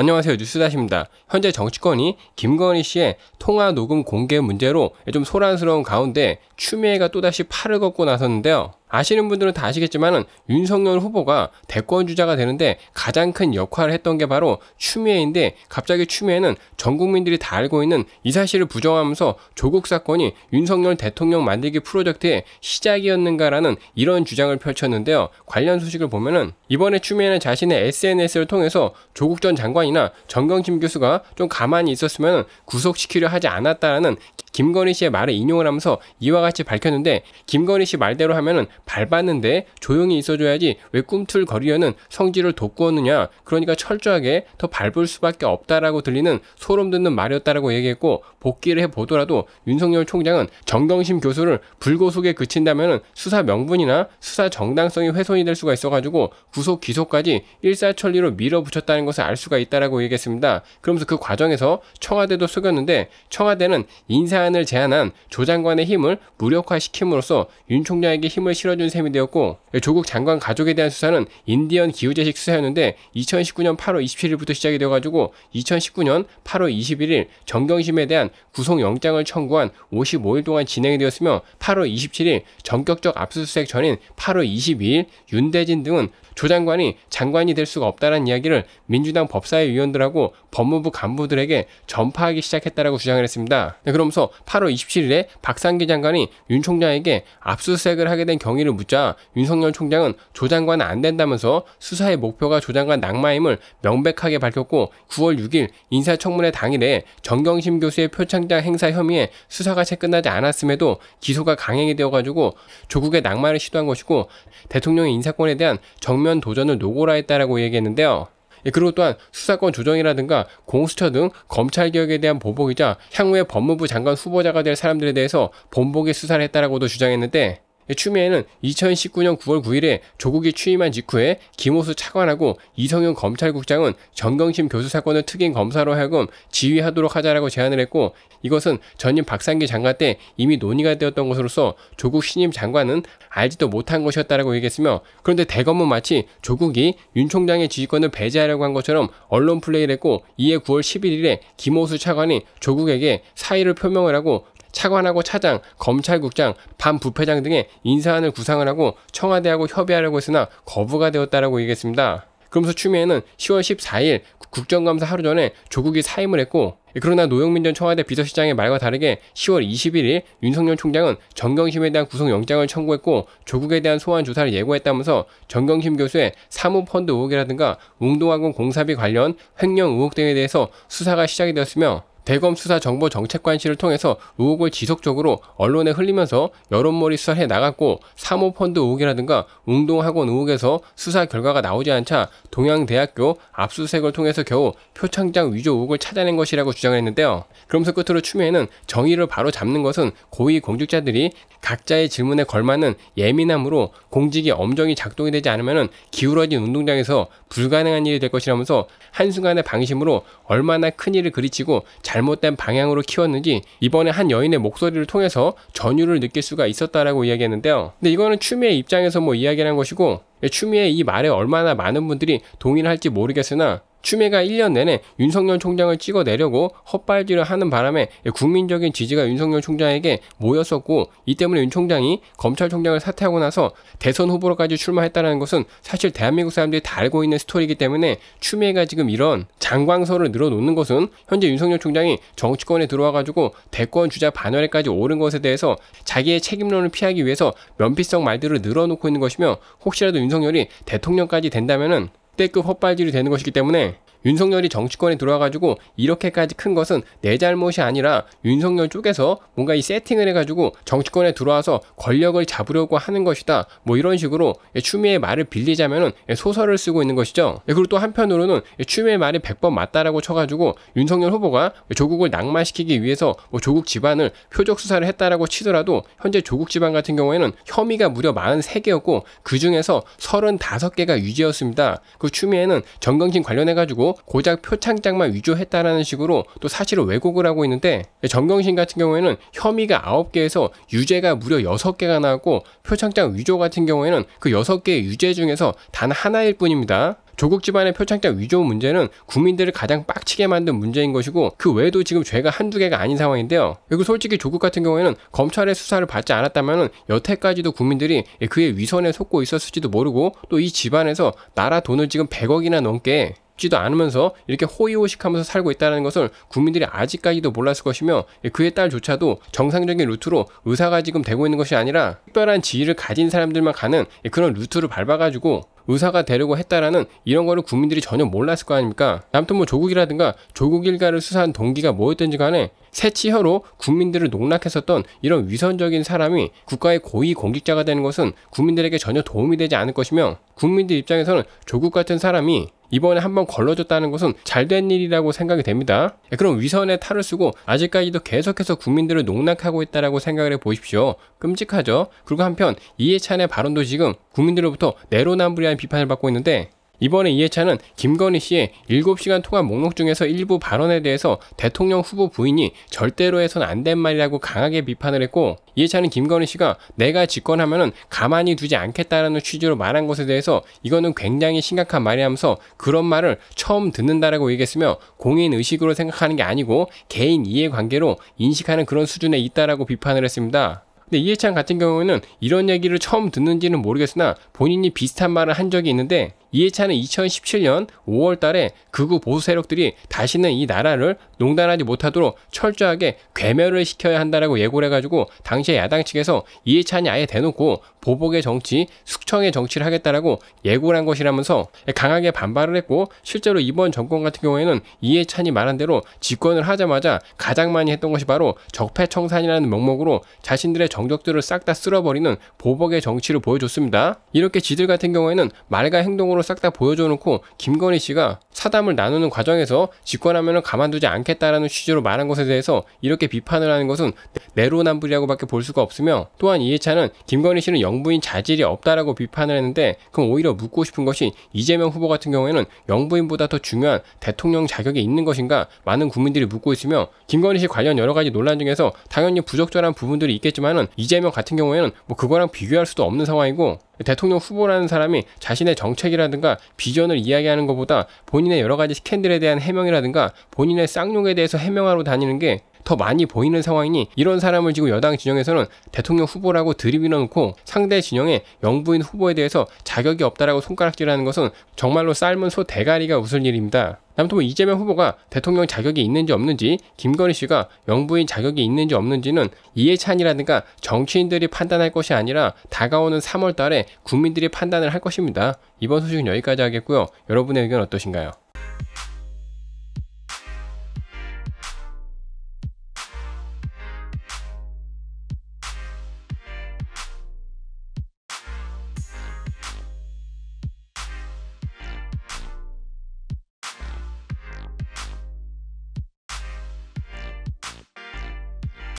안녕하세요. 뉴스다십니다. 현재 정치권이 김건희 씨의 통화 녹음 공개 문제로 좀 소란스러운 가운데 추미애가 또다시 팔을 걷고 나섰는데요. 아시는 분들은 다 아시겠지만 윤석열 후보가 대권 주자가 되는데 가장 큰 역할을 했던 게 바로 추미애인데 갑자기 추미애는 전 국민들이 다 알고 있는 이 사실을 부정하면서 조국 사건이 윤석열 대통령 만들기 프로젝트의 시작이었는가라는 이런 주장을 펼쳤는데요. 관련 소식을 보면은 이번에 추미애는 자신의 SNS를 통해서 조국 전 장관이나 정경심 교수가 좀 가만히 있었으면 구속시키려 하지 않았다라는 김건희 씨의 말을 인용을 하면서 이와 같이 밝혔는데 김건희 씨 말대로 하면은 밟았는데 조용히 있어줘야지 왜 꿈틀거리려는 성질을 돋구었느냐 그러니까 철저하게 더 밟을 수밖에 없다라고 들리는 소름 돋는 말이었다라고 얘기했고 복귀를 해보더라도 윤석열 총장은 정경심 교수를 불고속에 그친다면은 수사 명분이나 수사 정당성이 훼손이 될 수가 있어가지고 구속 기소까지 일사천리로 밀어붙였다는 것을 알 수가 있다라고 얘기했습니다. 그러면서 그 과정에서 청와대도 속였는데 청와대는 인사 사안을 제한한 조 장관의 힘을 무력화시킴으로써 윤 총장에게 힘을 실어준 셈이 되었고 조국 장관 가족에 대한 수사는 인디언 기후재식 수사였는데 2019년 8월 27일부터 시작이 되어가지고 2019년 8월 21일 정경심에 대한 구속영장을 청구한 55일 동안 진행이 되었으며 8월 27일 전격적 압수수색 전인 8월 22일 윤대진 등은 조 장관이 장관이 될 수가 없다는 이야기를 민주당 법사위 위원들하고 법무부 간부들에게 전파하기 시작했다라고 주장을 했습니다. 네, 그러면서 8월 27일에 박상기 장관이 윤 총장에게 압수수색을 하게 된 경위를 묻자 윤석열 총장은 조 장관은 안 된다면서 수사의 목표가 조 장관 낙마임을 명백하게 밝혔고 9월 6일 인사청문회 당일에 정경심 교수의 표창장 행사 혐의에 수사가 채 끝나지 않았음에도 기소가 강행이 되어가지고 조국의 낙마를 시도한 것이고 대통령의 인사권에 대한 정면 도전을 노고라했다라고 얘기했는데요. 예, 그리고 또한 수사권 조정이라든가 공수처 등 검찰 개혁에 대한 보복이자 향후에 법무부 장관 후보자가 될 사람들에 대해서 본보기 수사를 했다라고도 주장했는데 추미애는 2019년 9월 9일에 조국이 취임한 직후에 김호수 차관하고 이성윤 검찰국장은 정경심 교수 사건을 특임 검사로 하여금 지휘하도록 하자라고 제안을 했고 이것은 전임 박상기 장관 때 이미 논의가 되었던 것으로서 조국 신임 장관은 알지도 못한 것이었다라고 얘기했으며 그런데 대검은 마치 조국이 윤 총장의 지휘권을 배제하려고 한 것처럼 언론 플레이를 했고 이에 9월 11일에 김호수 차관이 조국에게 사의를 표명을 하고 차관하고 차장, 검찰국장, 반부패장 등의 인사안을 구상을 하고 청와대하고 협의하려고 했으나 거부가 되었다라고 얘기했습니다. 그러면서 추미애는 10월 14일 국정감사 하루 전에 조국이 사임을 했고 그러나 노영민 전 청와대 비서실장의 말과 다르게 10월 21일 윤석열 총장은 정경심에 대한 구속영장을 청구했고 조국에 대한 소환 조사를 예고했다면서 정경심 교수의 사모펀드 의혹이라든가 웅동학원 공사비 관련 횡령 의혹 등에 대해서 수사가 시작이 되었으며 대검 수사 정보 정책관실을 통해서 의혹을 지속적으로 언론에 흘리면서 여론몰이 수사해 나갔고 사모펀드 의혹이라든가 웅동학원 의혹에서 수사 결과가 나오지 않자 동양대학교 압수수색을 통해서 겨우 표창장 위조 의혹을 찾아낸 것이라고 주장 했는데요. 그러면서 끝으로 추미애는 정의를 바로 잡는 것은 고위 공직자들이 각자의 질문에 걸맞는 예민함으로 공직이 엄정히 작동이 되지 않으면 기울어진 운동장에서 불가능한 일이 될 것이라면서 한순간의 방심으로 얼마나 큰 일을 그리치고 잘 잘못된 방향으로 키웠는지 이번에 한 여인의 목소리를 통해서 전율을 느낄 수가 있었다라고 이야기했는데요. 근데 이거는 추미애 입장에서 뭐 이야기를 한 것이고 추미애 이 말에 얼마나 많은 분들이 동의를 할지 모르겠으나 추미애가 1년 내내 윤석열 총장을 찍어내려고 헛발질을 하는 바람에 국민적인 지지가 윤석열 총장에게 모였었고 이 때문에 윤 총장이 검찰총장을 사퇴하고 나서 대선 후보로까지 출마했다는 것은 사실 대한민국 사람들이 다 알고 있는 스토리이기 때문에 추미애가 지금 이런 장광설을 늘어놓는 것은 현재 윤석열 총장이 정치권에 들어와가지고 대권 주자 반열에까지 오른 것에 대해서 자기의 책임론을 피하기 위해서 면피성 말들을 늘어놓고 있는 것이며 혹시라도 윤석열이 대통령까지 된다면은 역대급 헛발질이 되는 것이기 때문에 윤석열이 정치권에 들어와가지고 이렇게까지 큰 것은 내 잘못이 아니라 윤석열 쪽에서 뭔가 이 세팅을 해가지고 정치권에 들어와서 권력을 잡으려고 하는 것이다. 뭐 이런 식으로 추미애 말을 빌리자면은 소설을 쓰고 있는 것이죠. 예, 그리고 또 한편으로는 추미애 말이 100번 맞다라고 쳐가지고 윤석열 후보가 조국을 낙마시키기 위해서 뭐 조국 집안을 표적 수사를 했다라고 치더라도 현재 조국 집안 같은 경우에는 혐의가 무려 43개였고 그 중에서 35개가 유죄였습니다. 그 추미애는 정경심 관련해가지고 고작 표창장만 위조했다라는 식으로 또 사실을 왜곡을 하고 있는데 정경심 같은 경우에는 혐의가 9개에서 유죄가 무려 6개가 나왔고 표창장 위조 같은 경우에는 그 6개의 유죄 중에서 단 하나일 뿐입니다. 조국 집안의 표창장 위조 문제는 국민들을 가장 빡치게 만든 문제인 것이고 그 외에도 지금 죄가 한두 개가 아닌 상황인데요. 그리고 솔직히 조국 같은 경우에는 검찰의 수사를 받지 않았다면 여태까지도 국민들이 그의 위선에 속고 있었을지도 모르고 또 이 집안에서 나라 돈을 지금 100억이나 넘게 싶지도 않으면서 이렇게 호의호식하면서 살고 있다는 것을 국민들이 아직까지도 몰랐을 것이며 그의 딸조차도 정상적인 루트로 의사가 지금 되고 있는 것이 아니라 특별한 지위를 가진 사람들만 가는 그런 루트를 밟아가지고 의사가 되려고 했다라는 이런 거를 국민들이 전혀 몰랐을 거 아닙니까? 남무튼뭐 조국이라든가 조국 일가를 수사한 동기가 뭐였든지 간에 새치혀로 국민들을 농락했었던 이런 위선적인 사람이 국가의 고위 공직자가 되는 것은 국민들에게 전혀 도움이 되지 않을 것이며 국민들 입장에서는 조국 같은 사람이 이번에 한번 걸러줬다는 것은 잘 된 일이라고 생각이 됩니다. 예, 그럼 위선의 탈을 쓰고 아직까지도 계속해서 국민들을 농락하고 있다라고 생각을 해 보십시오. 끔찍하죠. 그리고 한편 이해찬의 발언도 지금 국민들로부터 내로남불이라는 비판을 받고 있는데 이번에 이해찬은 김건희 씨의 7시간 통화 목록 중에서 일부 발언에 대해서 대통령 후보 부인이 절대로 해선 안된 말이라고 강하게 비판을 했고 이해찬은 김건희 씨가 내가 집권하면은 가만히 두지 않겠다라는 취지로 말한 것에 대해서 이거는 굉장히 심각한 말이하면서 그런 말을 처음 듣는다라고 얘기했으며 공인 의식으로 생각하는 게 아니고 개인 이해관계로 인식하는 그런 수준에 있다라고 비판을 했습니다. 근데 이해찬 같은 경우에는 이런 얘기를 처음 듣는지는 모르겠으나 본인이 비슷한 말을 한 적이 있는데 이해찬은 2017년 5월 달에 극우 보수 세력들이 다시는 이 나라를 농단하지 못하도록 철저하게 괴멸을 시켜야 한다라고 예고를 해가지고 당시에 야당 측에서 이해찬이 아예 대놓고 보복의 정치, 숙청의 정치를 하겠다라고 예고를 한 것이라면서 강하게 반발을 했고 실제로 이번 정권 같은 경우에는 이해찬이 말한 대로 집권을 하자마자 가장 많이 했던 것이 바로 적폐청산이라는 명목으로 자신들의 정적들을 싹 다 쓸어버리는 보복의 정치를 보여줬습니다. 이렇게 지들 같은 경우에는 말과 행동으로 영상으로 싹다 보여줘놓고 김건희 씨가 사담을 나누는 과정에서 직권하면 가만두지 않겠다라는 취지로 말한 것에 대해서 이렇게 비판을 하는 것은 내로남불이라고밖에 볼 수가 없으며 또한 이해찬은 김건희 씨는 영부인 자질이 없다라고 비판을 했는데 그럼 오히려 묻고 싶은 것이 이재명 후보 같은 경우에는 영부인보다 더 중요한 대통령 자격이 있는 것인가 많은 국민들이 묻고 있으며 김건희 씨 관련 여러 가지 논란 중에서 당연히 부적절한 부분들이 있겠지만은 이재명 같은 경우에는 뭐 그거랑 비교할 수도 없는 상황이고 대통령 후보라는 사람이 자신의 정책이라든가 비전을 이야기하는 것보다 본인의 여러 가지 스캔들에 대한 해명이라든가 본인의 쌍욕에 대해서 해명하러 다니는 게 더 많이 보이는 상황이니 이런 사람을 지고 여당 진영에서는 대통령 후보라고 들이밀어놓고 상대 진영의 영부인 후보에 대해서 자격이 없다라고 손가락질하는 것은 정말로 삶은 소 대가리가 웃을 일입니다. 아무튼 이재명 후보가 대통령 자격이 있는지 없는지 김건희 씨가 영부인 자격이 있는지 없는지는 이해찬이라든가 정치인들이 판단할 것이 아니라 다가오는 3월 달에 국민들이 판단을 할 것입니다. 이번 소식은 여기까지 하겠고요. 여러분의 의견 어떠신가요?